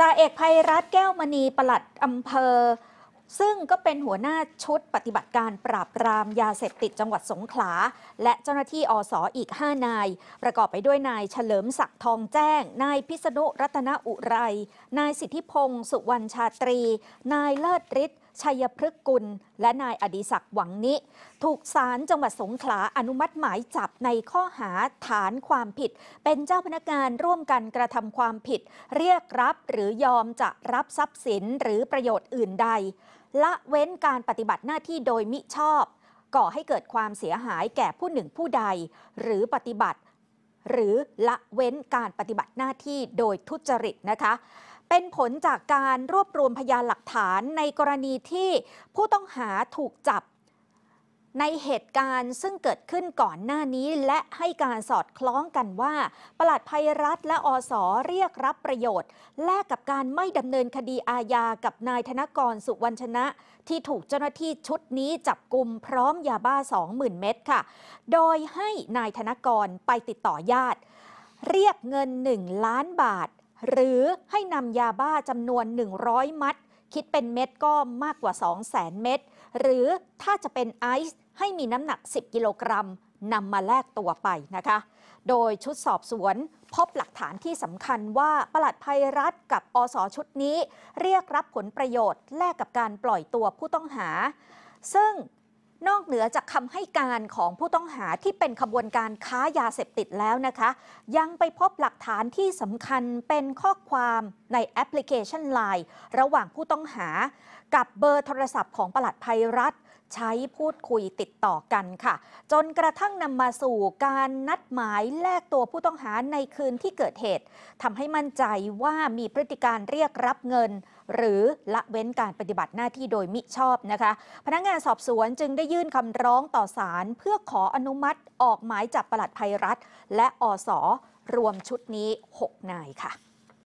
จ่าเอกภัยรัฐแก้วมณีปลัดอำเภอ ซึ่งก็เป็นหัวหน้าชุดปฏิบัติการปราบปรามยาเสพติดจังหวัดสงขลา และเจ้าหน้าที่อสออีก 5 นาย ประกอบไปด้วยนายเฉลิมศักดิ์ทองแจ้ง นายพิษณุรัตนอุไร นายสิทธิพงศ์สุวรรณชาตรี นายเลิศฤทธิ์ชัยพฤกุล และนายอดีศักดิ์หวังนิถูกศาลจังหวัดสงขลาอนุมัติหมายจับ ในข้อหาฐานความผิด เป็นเจ้าพนักงานร่วมกันกระทำความผิด เรียกรับหรือยอมจะรับทรัพย์สินหรือประโยชน์อื่นใด ละเว้นการปฏิบัติหน้าที่โดยมิชอบ ก่อให้เกิดความเสียหายแก่ผู้หนึ่งผู้ใดหรือปฏิบัติ หรือละเว้นการปฏิบัติหน้าที่โดยทุจริตนะคะเป็นผลจากการรวบรวมพยานหลักฐานในกรณีที่ผู้ต้องหาถูกจับในเหตุการณ์ซึ่งเกิดขึ้นก่อนหน้านี้และให้การสอดคล้องกันว่าประหลัดภัยรัฐและอสอเรียกรับประโยชน์ แลกกับการไม่ดำเนินคดีอาญากับนายธนกรสุวรรณชนะ ที่ถูกเจ้าหน้าที่ชุดนี้จับกลุ่มพร้อมยาบ้า 20,000 เม็ดค่ะ โดยให้นายธนกรไปติดต่อญาติ เรียกเงิน 1 ล้านบาทหรือให้นำยาบ้าจำนวน 100 มัด คิดเป็นเม็ดก็มากกว่า 200,000เม็ดหรือถ้าจะเป็นไอซ์ให้มีน้ำหนัก 10 กิโลกรัมนำมาแลกตัวไปนะคะ โดยชุดสอบสวนพบหลักฐานที่สำคัญว่าปลัดภัยรัฐกับอสอชุดนี้ เรียกรับผลประโยชน์ แลกกับการปล่อยตัวผู้ต้องหา ซึ่งนอกเหนือจากคำให้การของผู้ต้องหาที่เป็นขบวนการค้ายาเสพติดแล้วนะคะ ยังไปพบหลักฐานที่สำคัญเป็นข้อความในแอปพลิเคชัน Line ระหว่างผู้ต้องหากับเบอร์โทรศัพท์ของประหลัดภัยรัฐ ใช้พูดคุยติดต่อกันค่ะ จนกระทั่งนำมาสู่การนัดหมายแลกตัวผู้ต้องหาในคืนที่เกิดเหตุทำให้มั่นใจว่ามีพฤติการเรียกรับเงิน หรือละเว้นการปฏิบัติหน้าที่โดยมิชอบนะคะพนักงงานสอบสวนจึงได้ยื่นคำร้องต่อศาลเพื่อขออนุมัติออกหมายจับปลัดภัยรัฐ และอสรวมชุดนี้ 6 นายค่ะ